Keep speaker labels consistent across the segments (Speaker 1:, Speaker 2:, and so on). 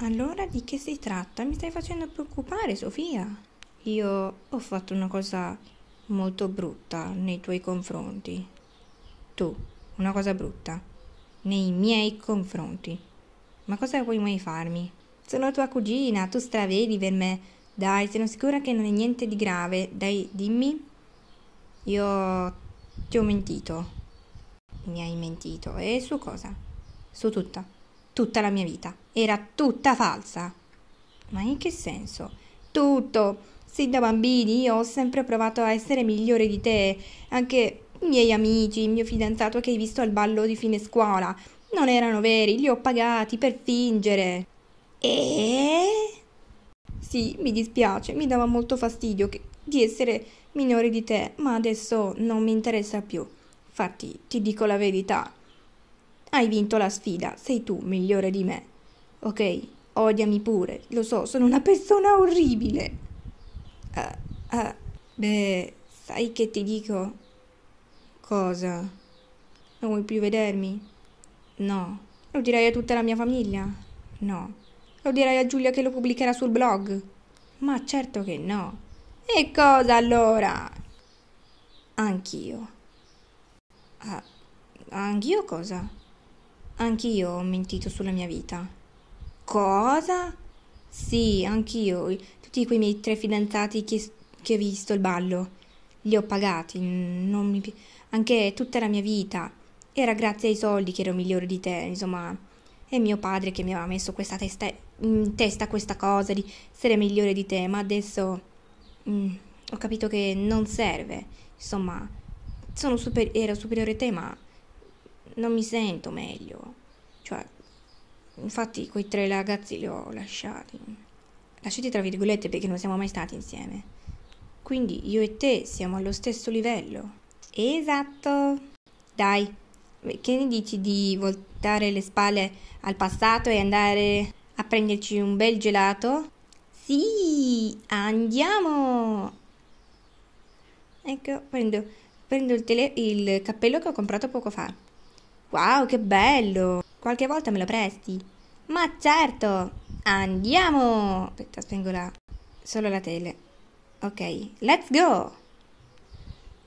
Speaker 1: Allora di che si tratta? Mi stai facendo preoccupare, Sofia. Io ho fatto una cosa molto brutta nei tuoi confronti. Tu, una cosa brutta, nei miei confronti. Ma cosa vuoi mai farmi? Sono tua cugina, tu stravedi per me. Dai, sono sicura che non è niente di grave. Dai, dimmi. Io ti ho mentito. Mi hai mentito. E su cosa? Su tutta. Tutta la mia vita era tutta falsa. Ma in che senso? Tutto. Sin da bambini io ho sempre provato a essere migliore di te. Anche i miei amici, il mio fidanzato che hai visto al ballo di fine scuola, non erano veri, li ho pagati per fingere. E? Sì, mi dispiace, mi dava molto fastidio che, di essere minore di te, ma adesso non mi interessa più. Infatti, ti dico la verità. Hai vinto la sfida, sei tu migliore di me. Ok, odiami pure, lo so, sono una persona orribile. Ah, ah, beh, sai che ti dico? Cosa? Non vuoi più vedermi? No. Lo dirai a tutta la mia famiglia? No. Lo dirai a Giulia che lo pubblicherà sul blog? Ma certo che no. E cosa allora? Anch'io. Ah, anch'io cosa? Anch'io ho mentito sulla mia vita. Cosa? Sì, anch'io. Tutti quei miei tre fidanzati che, che ho visto il ballo. Li ho pagati. Mi... Anche tutta la mia vita. Era grazie ai soldi che ero migliore di te, insomma. E mio padre che mi aveva messo questa testa, in testa questa cosa di essere migliore di te, ma adesso mh, mm, ho capito che non serve. Insomma, sono super, ero superiore a te, ma non mi sento meglio. Cioè, Infatti quei tre ragazzi li ho lasciati. Lasciati tra virgolette perché non siamo mai stati insieme. Quindi io e te siamo allo stesso livello. Esatto. Dai, che ne dici di voltare le spalle al passato e andare a prenderci un bel gelato? Sì, andiamo. Ecco, prendo, prendo il, tele- il cappello che ho comprato poco fa. Wow, che bello! Qualche volta me lo presti? Ma certo, andiamo! Aspetta, spengo la... solo la tele. Ok, let's go!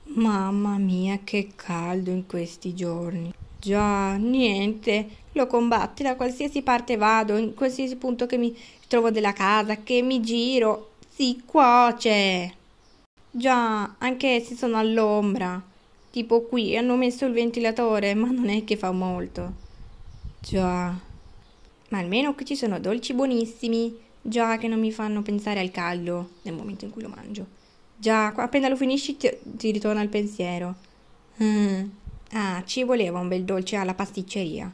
Speaker 1: Mamma mia, che caldo in questi giorni. Già, niente, lo combatte da qualsiasi parte vado, in qualsiasi punto che mi trovo della casa, che mi giro, si cuoce. Già, anche se sono all'ombra. Tipo qui hanno messo il ventilatore, ma non è che fa molto. Già. Ma almeno qui ci sono dolci buonissimi. Già che non mi fanno pensare al caldo nel momento in cui lo mangio. Già, appena lo finisci ti, ti ritorna il pensiero. Mm. Ah, ci voleva un bel dolce alla pasticceria.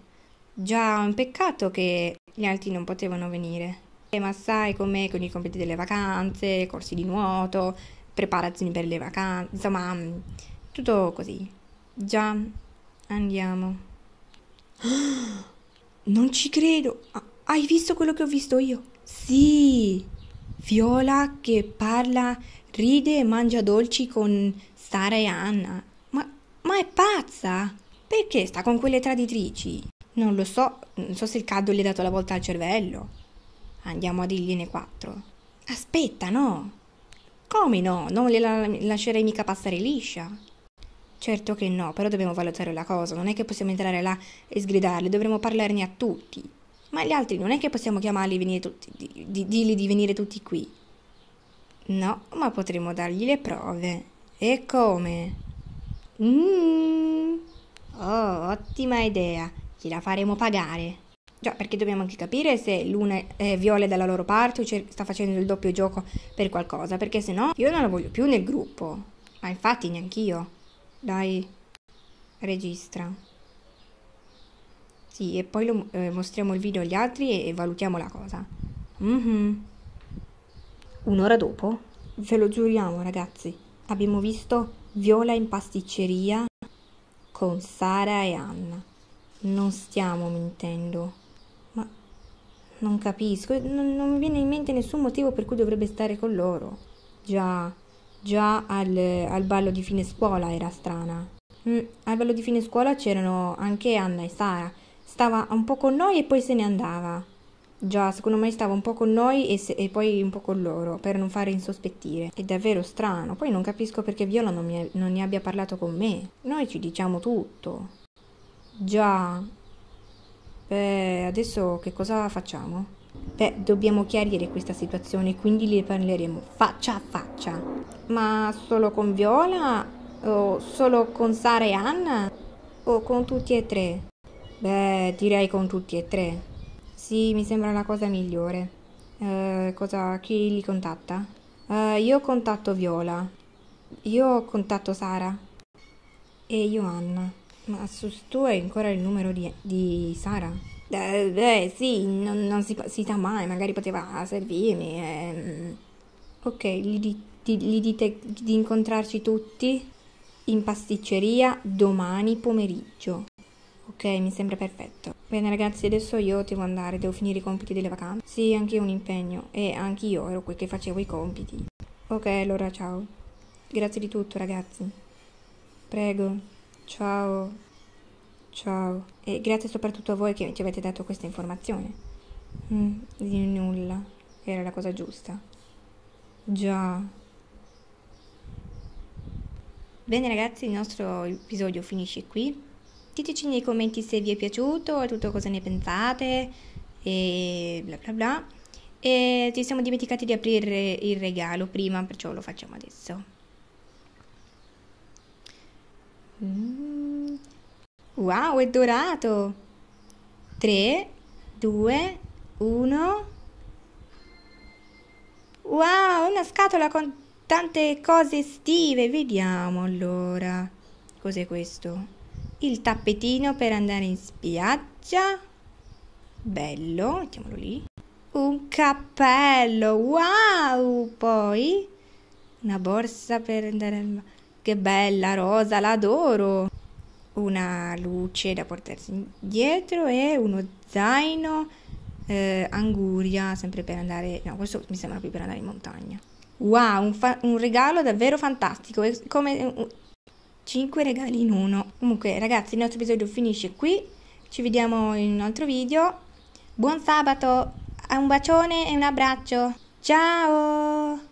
Speaker 1: Già, è un peccato che gli altri non potevano venire. Eh, ma sai com'è con i compiti delle vacanze, corsi di nuoto, preparazioni per le vacanze, insomma, mm, tutto così. Già, andiamo. Ah, non ci credo. Hai visto quello che ho visto io? Sì. Viola che parla, ride e mangia dolci con Sara e Anna. Ma, ma è pazza! Perché sta con quelle traditrici? Non lo so, non so se il caldo gli ha dato la volta al cervello. Andiamo a dirgliene quattro. Aspetta, no. Come no? Non le lascerei mica passare liscia. Certo che no, però dobbiamo valutare la cosa, non è che possiamo entrare là e sgridarli, dovremmo parlarne a tutti. Ma gli altri non è che possiamo chiamarli e venire tutti, di, dirgli di venire tutti qui. No, ma potremmo dargli le prove. E come? Mmm. Oh, ottima idea. Gliela faremo pagare. Già, perché dobbiamo anche capire se l'una è viola dalla loro parte o sta facendo il doppio gioco per qualcosa, perché se no io non la voglio più nel gruppo. Ma infatti neanch'io. Dai, registra. Sì, e poi lo, eh, mostriamo il video agli altri e, e valutiamo la cosa. Mm -hmm. Un'ora dopo, ve lo giuriamo ragazzi, abbiamo visto Viola in pasticceria con Sara e Anna. Non stiamo mintendo. Ma non capisco, non, non mi viene in mente nessun motivo per cui dovrebbe stare con loro. Già, Già al, al ballo di fine scuola era strana. Mm, al ballo di fine scuola c'erano anche Anna e Sara. Stava un po' con noi e poi se ne andava. Già, secondo me stava un po' con noi e, se, e poi un po' con loro, per non fare insospettire. È davvero strano, poi non capisco perché Viola non, mi, non ne abbia parlato con me. Noi ci diciamo tutto. Già. Beh, adesso che cosa facciamo? Beh, dobbiamo chiarire questa situazione, quindi le parleremo faccia a faccia. Ma solo con Viola? O solo con Sara e Anna? O con tutti e tre? Beh, direi con tutti e tre. Sì, mi sembra la cosa migliore. Eh, cosa, chi li contatta? Eh, io contatto Viola. Io contatto Sara. E io Anna. Ma su, tu hai ancora il numero di, di Sara? Eh, beh, sì, non, non si, si, sa mai, magari poteva servirmi. Ehm. Ok, gli, di, gli dite di incontrarci tutti in pasticceria domani pomeriggio. Ok, mi sembra perfetto. Bene ragazzi, adesso io devo andare, devo finire i compiti delle vacanze. Sì, anche io un impegno e anche io ero quel che facevo i compiti. Ok, allora ciao. Grazie di tutto ragazzi. Prego. Ciao. Ciao, e grazie soprattutto a voi che ci avete dato questa informazione. Mm, di nulla, era la cosa giusta. Già. Bene ragazzi, il nostro episodio finisce qui. Diteci nei commenti se vi è piaciuto, tutto cosa ne pensate e bla bla bla. E ci siamo dimenticati di aprire il regalo prima, perciò lo facciamo adesso. Mm. Wow, è dorato! 3, 2, 1. Wow, una scatola con tante cose estive. Vediamo allora. Cos'è questo? Il tappetino per andare in spiaggia. Bello, mettiamolo lì. Un cappello, wow! Poi una borsa per andare al mare. Che bella, rosa, l'adoro una luce da portarsi indietro e uno zaino eh, anguria sempre per andare no questo mi sembra più per andare in montagna wow un, fa- un regalo davvero fantastico è come 5 regali in uno comunque ragazzi il nostro episodio finisce qui ci vediamo in un altro video buon sabato un bacione e un abbraccio ciao